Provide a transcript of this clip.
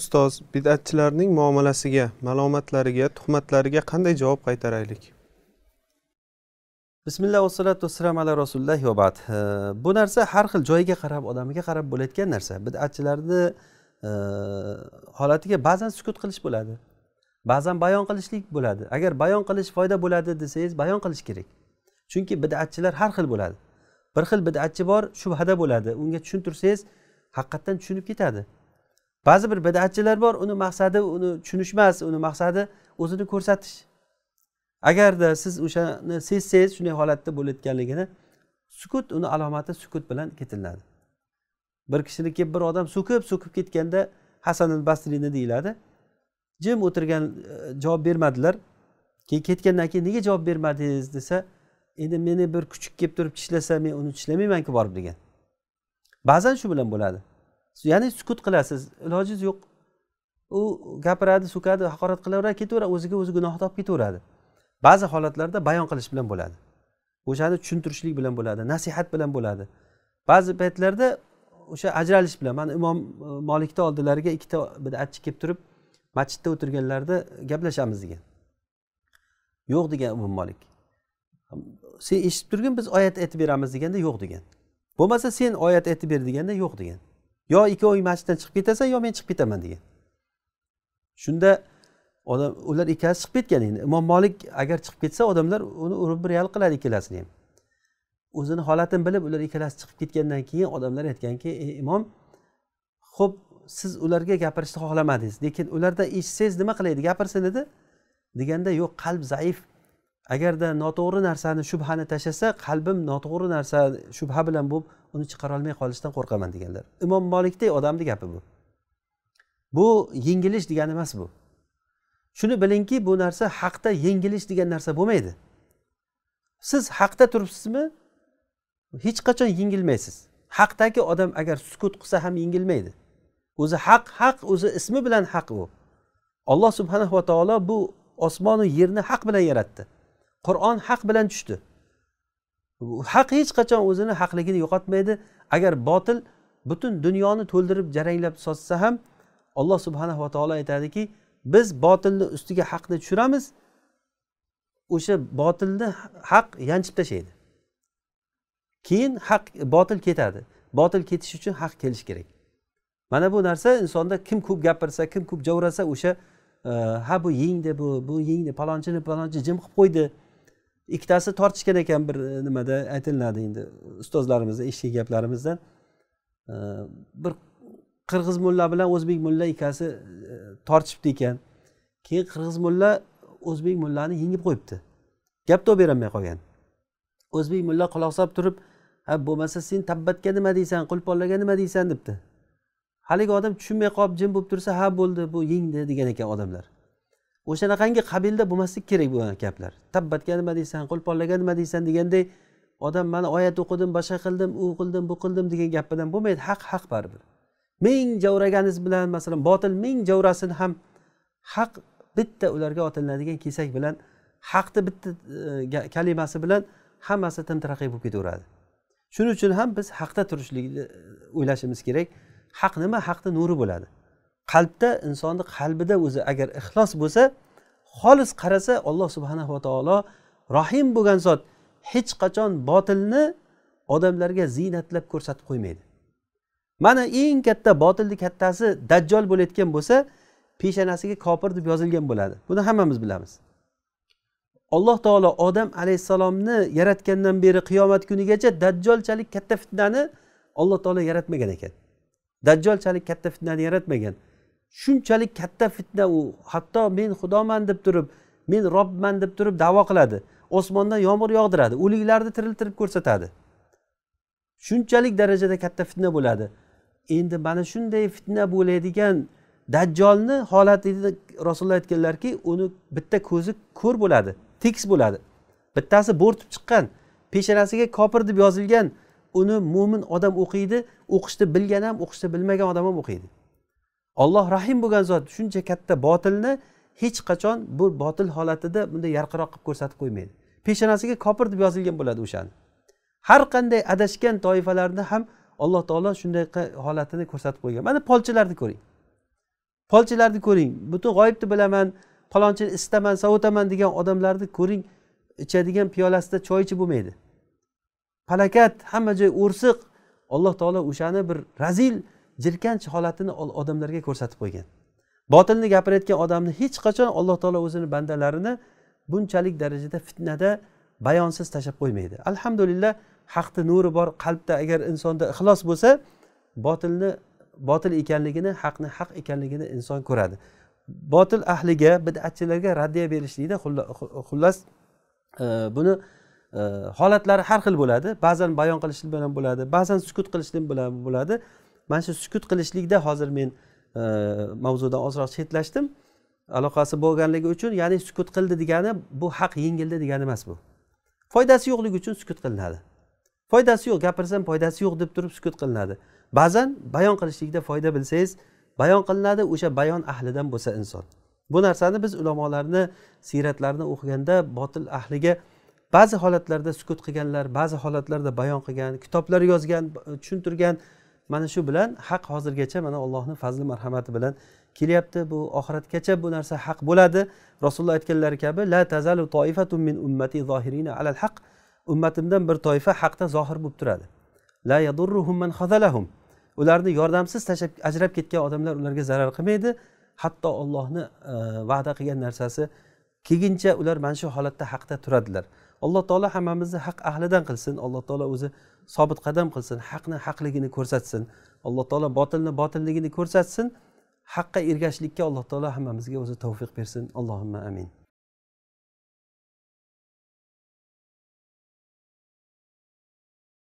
ustoz bidatchilarning muomalasiga malomatlariga tuhmatlariga qanday javob qaytaraylik bismillah vassalatu vassalam ala rasulillah va bad bu narsa har xil joyiga qarab odamiga qarab bo'layotgan narsa bidatchilarni holatiga ba'zan sukut qilish bo'ladi ba'zan bayon qilishlik bo'ladi agar bayon qilish foyda bo'ladi desangiz bayon qilish kerak chunki bidatchilar har xil bo'ladi bir xil bidatchi bor shubhada bo'ladi unga tushuntirsangiz haqiqatdan tushunib ketadi ba'zi bir bidatchilar bor uni maqsadi uni tushunish emas uni maqsadi o'zini ko'rsatish agarda siz o'shani sezsangiz shunday holatda bo'layotganligini sukut uni alomati sukut bilan ketiladi bir kishini kelib bir odam so'kib so'kib ketganda hasan al basriyni deyiladi jim o'tirgan e, javob bermadilar keyin ketgandan keyin nega javob bermadingiz desa endi meni bir kuchuk kelib turib tishlasa men uni tishlamaymanku borib degan ba'zan shu bilan bo'ladi ya'ni sukut qilasiz ilojingiz yo'q u gapiradi so'kadi haqorat qilaveradi ketaveradi o'ziga o'zi gunoh topib ketaveradi ba'zi holatlarda bayon qilish bilan bo'ladi o'shani tushuntirishlik bilan bo'ladi nasihat bilan bo'ladi ba'zi paytlarda o'sha ajralish bilan mana imom e, molikni oldilariga ikkita bidatchi kelib turib masjidda o'tirganlarida gaplashamiz degan yo'q degan imom molik sen eshitib turgin biz oyat aytib beramiz deganda yo'q degan bo'lmasa sen oyat aytib ber deganda yo'q degan yo ikkoving masjiddan chiqib ketasan yo men chiqib ketaman degan shunda odam ular ikkalasi chiqib ketgan endi imom molik agar chiqib ketsa odamlar uni urib bir yal qiladi ikkalasini ham o'zini holatini bilib ular ikkalasi chiqib ketgandan keyin odamlar aytganki ey imom ho'p siz ularga gapirishni xohlamadingiz lekin ularda eshitsangiz nima qilaydi gapirsin edi deganda yo'q qalb zaif agarda noto'g'ri narsani shubhani tashlasa qalbim noto'g'ri narsa shubha bilan bo'lib uni chiqarolmay qolishdan qo'rqaman deganlar imom molikdek odamni gapi bu bu yengilish degani emas bu shuni bilingki bu narsa haqda yengilish degan narsa bo'lmaydi siz haqda turibsizmi hech qachon yengilmaysiz haqdagi odam agar sukut qilsa ham yengilmaydi o'zi haq haq o'zi ismi bilan haq u alloh subhanava taolo bu osmonu yerni haq bilan yaratdi qur'on haq bilan tushdi haq hech qachon o'zini haqligini yo'qotmaydi agar botil butun dunyoni to'ldirib jaranglab sotsa ham alloh subhanava taolo aytadiki biz botilni ustiga haqni tushiramiz o'sha botilni haq yanchib tashlaydi keyin haq botil ketadi botil ketishi uchun haq kelishi kerak mana bu narsa insonda kim ko'p gapirsa kim ko'p javrasa o'sha ha bu yengdi bu bu yengdi palonchini palonchi jim qilib qo'ydi ikkitasi tortishgan ekan bir e, nimada aytilinadi endi ustozlarimizni eshitgan gaplarimizdan e, bir qirg'iz mulla bilan o'zbek mulla ikkasi e, tortishibdi ekan keyin qirg'iz mulla o'zbek mullani yengib qo'yibdi gap berolmay qolgan o'zbek mulla quloq solib turib ha bo'lmasa sen tabbatga nima deysan qulponlarga nima deysan debdi haligi odam tushunmay qolib jim bo'lib tursa ha bo'ldi bu yengdi degan ekan odamlar o'shanaqangi qabilda bo'lmasligi kerak bo'lgan gaplar tabbatga nima deysan qo'lponlaga nima deysan deganday odam mana oyat o'qidim boshqa qildim u qildim bu qildim degan gap bilan bo'lmaydi haq haq baribir ming javraganingiz bilan masalan botil ming javrasini ham haq bitta ularga otilinadigan kesak bilan haqni bitta e, kalimasi bilan hammasi tintiraqiy bo'lib ketaveradi shuning uchun ham biz haqda turishlikni e, o'ylashimiz kerak haq nima haqni nuri bo'ladi qalbda insonni qalbida o'zi agar ixlos bo'lsa xolis qarasa alloh subhanahu va taolo rohim bo'lgan zot hech qachon botilni odamlarga ziynatlab ko'rsatib qo'ymaydi mana eng katta botilni kattasi dajjol bo'layotgan bo'lsa peshanasiga kofir deb yozilgan bo'ladi buni hammamiz bilamiz alloh taolo odam alayhissalomni yaratgandan beri qiyomat kunigacha dajjolchalik katta fitnani alloh taolo yaratmagan ekan dajjolchalik katta fitnani yaratmagan shunchalik katta fitna u hatto men xudoman deb turib men robman deb turib davo qiladi osmondan yomg'ir yog'diradi o'liklarni tiriltirib ko'rsatadi shunchalik darajada katta fitna bo'ladi endi mana shunday fitna bo'ladigan dajjolni holatida rasululloh aytganlarki uni bitta ko'zi ko'r bo'ladi tekis bo'ladi bittasi bo'rtib chiqqan peshonasiga kopir deb yozilgan uni mo'min odam o'qiydi o'qishni bilgan ham o'qishni bilmagan odam ham o'qiydi olloh rahim bo'lgan zot shuncha katta botilni hech qachon bu botil holatida bunday yarqiroq qilib ko'rsatib qo'ymaydi peshonasiga kopir deb yozilgan bo'ladi o'shani har qanday adashgan toifalarni ham alloh taolo shunday holatini ko'rsatib qo'ygan mana polchilarni ko'ring polchilarni ko'ring butun g'oyibni bilaman palonchini isitaman sovutaman degan odamlarni ko'ring ichadigan piyolasida choy ichib bo'lmaydi palakat hamma joy o'rsiq alloh taolo o'shani bir razil jirkanch holatini odamlarga ko'rsatib qo'ygan botilni gapirayotgan odamni hech qachon alloh taolo o'zini bandalarini bunchalik darajada fitnada bayonsiz tashlab qo'ymaydi alhamdulillah haqni nuri bor qalbda agar insonda ixlos bo'lsa botilni botil ekanligini haqni haq ekanligini inson ko'radi botil ahliga bidatchilarga raddiya berishlikda xullas e, buni e, holatlari har xil bo'ladi ba'zan bayon qilish bilan bo'ladi ba'zan sukut qilish bilan bo'ladi mana shu sukut qilishlikda hozir men e, mavzudan ozroq chetlashdim aloqasi bo'lganligi uchun ya'ni sukut qildi degani bu haq yengildi degani emas bu foydasi yo'qligi uchun sukut qilinadi foydasi yo'q gapirsam foydasi yo'q deb turib sukut qilinadi ba'zan bayon qilishlikda foyda bilsangiz bayon qilinadi o'sha bayon ahlidan bo'lsa inson bu narsani biz ulamolarni siyratlarini o'qiganda botil ahliga ba'zi holatlarda sukut qilganlar ba'zi holatlarda bayon qilgan kitoblar yozgan tushuntirgan mana shu bilan haq hozirgacha mana allohni fazli marhamati bilan kelyapti bu oxiratgacha bu narsa haq bo'ladi rasululloh aytganlari kabi la tazalu toifatun min ummati zohirina alal haq ummatimdan bir toifa haqda zohir bo'lib turadi la yadurruhum man khazalahum ularni yordamsiz tashlab ajrab ketgan odamlar ularga zarar qilmaydi hatto ollohni e, va'da qilgan narsasi kelguncha ular mana shu holatda haqda turadilar alloh taolo hammamizni haq ahlidan qilsin alloh taolo o'zi sobit qadam qilsin haqni haqligini ko'rsatsin alloh taolo botilni botilligini ko'rsatsin haqqa ergashishlikka alloh taolo hammamizga o'zi tavfiq bersin allohimma amin